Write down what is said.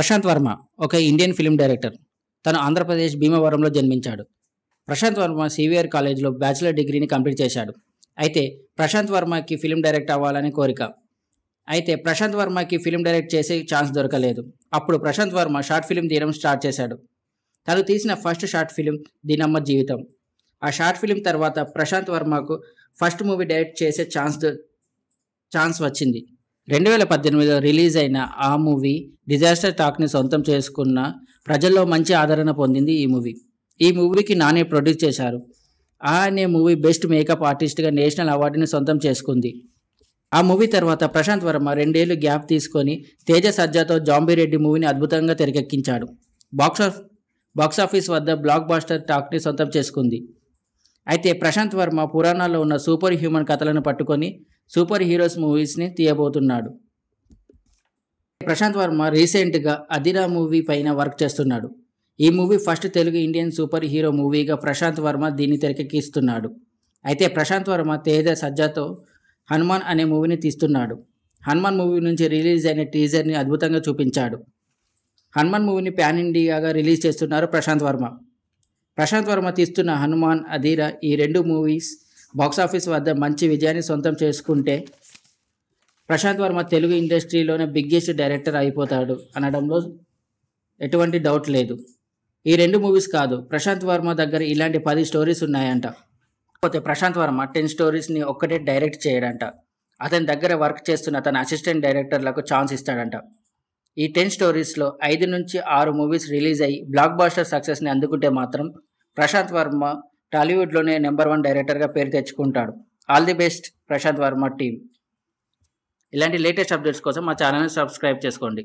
ప్రశాంత్ వర్మ ఒక Indian film director తను ఆంధ్రప్రదేశ్ భీమవరంలో జన్మించాడు ప్రశాంత్ వర్మ సివిఆర్ కాలేజ్లో బ్యాచిలర్ డిగ్రీని కంప్లీట్ చేశాడు అయితే ప్రశాంత్ వర్మకి ఫిలిం డైరెక్ట్ అవ్వాలని కోరిక అయితే ప్రశాంత్ వర్మకి ఫిలిం డైరెక్ట్ చేసే ఛాన్స్ దొరకలేదు అప్పుడు ప్రశాంత్ వర్మ షార్ట్ ఫిలిం తీయడం స్టార్ట్ చేశాడు తను తీసిన ఫస్ట్ షార్ట్ ఫిలిం దీనమ్మ జీవితం ఆ షార్ట్ ఫిలిం తర్వాత ప్రశాంత్ వర్మకు ఫస్ట్ మూవీ డైరెక్ట్ చేసే ఛాన్స్ ఛాన్స్ వచ్చింది రెండు వేల పద్దెనిమిదిలో రిలీజ్ అయిన ఆ మూవీ డిజాస్టర్ టాక్ని సొంతం చేసుకున్న ప్రజల్లో మంచి ఆదరణ పొందింది ఈ మూవీ ఈ మూవీకి నానే ప్రొడ్యూస్ చేశారు ఆ అనే మూవీ బెస్ట్ మేకప్ ఆర్టిస్ట్గా నేషనల్ అవార్డుని సొంతం చేసుకుంది ఆ మూవీ తర్వాత ప్రశాంత్ వర్మ రెండేళ్లు గ్యాప్ తీసుకొని తేజ సజ్జాతో రెడ్డి మూవీని అద్భుతంగా తెరకెక్కించాడు బాక్స్ బాక్సాఫీస్ వద్ద బ్లాక్ బాస్టర్ టాక్ని సొంతం చేసుకుంది అయితే ప్రశాంత్ వర్మ పురాణాల్లో ఉన్న సూపర్ హ్యూమన్ కథలను పట్టుకొని సూపర్ హీరోస్ మూవీస్ని తీయబోతున్నాడు ప్రశాంత్ వర్మ రీసెంట్గా అదిరా మూవీ పైన వర్క్ చేస్తున్నాడు ఈ movie first Telugu Indian super hero మూవీగా ప్రశాంత్ వర్మ దీన్ని తెరకెక్కిస్తున్నాడు అయితే ప్రశాంత్ వర్మ తేజ సజ్జాతో హనుమాన్ అనే మూవీని తీస్తున్నాడు హనుమాన్ మూవీ నుంచి రిలీజ్ అయిన టీజర్ని అద్భుతంగా చూపించాడు హనుమాన్ మూవీని ప్యాన్ ఇండియాగా రిలీజ్ చేస్తున్నారు ప్రశాంత్ వర్మ ప్రశాంత్ వర్మ తీస్తున్న హనుమాన్ అధీరా ఈ రెండు మూవీస్ బాక్సాఫీస్ వద్ద మంచి విజయాన్ని సొంతం చేసుకుంటే ప్రశాంత్ వర్మ తెలుగు ఇండస్ట్రీలోనే బిగ్గెస్ట్ డైరెక్టర్ అయిపోతాడు అనడంలో ఎటువంటి డౌట్ లేదు ఈ రెండు మూవీస్ కాదు ప్రశాంత్ వర్మ దగ్గర ఇలాంటి పది స్టోరీస్ ఉన్నాయంట పోతే ప్రశాంత్ వర్మ టెన్ స్టోరీస్ని ఒక్కటే డైరెక్ట్ చేయడంట అతని దగ్గర వర్క్ చేస్తున్న తన అసిస్టెంట్ డైరెక్టర్లకు ఛాన్స్ ఇస్తాడంట ఈ టెన్ స్టోరీస్లో ఐదు నుంచి ఆరు మూవీస్ రిలీజ్ అయ్యి బ్లాక్ బాస్టర్ సక్సెస్ని అందుకుంటే మాత్రం ప్రశాంత్ వర్మ టాలీవుడ్లోనే నెంబర్ వన్ డైరెక్టర్గా పేరు తెచ్చుకుంటాడు all the best Prashanth Varma team ఇలాంటి లేటెస్ట్ అప్డేట్స్ కోసం మా ఛానల్ని సబ్స్క్రైబ్ చేసుకోండి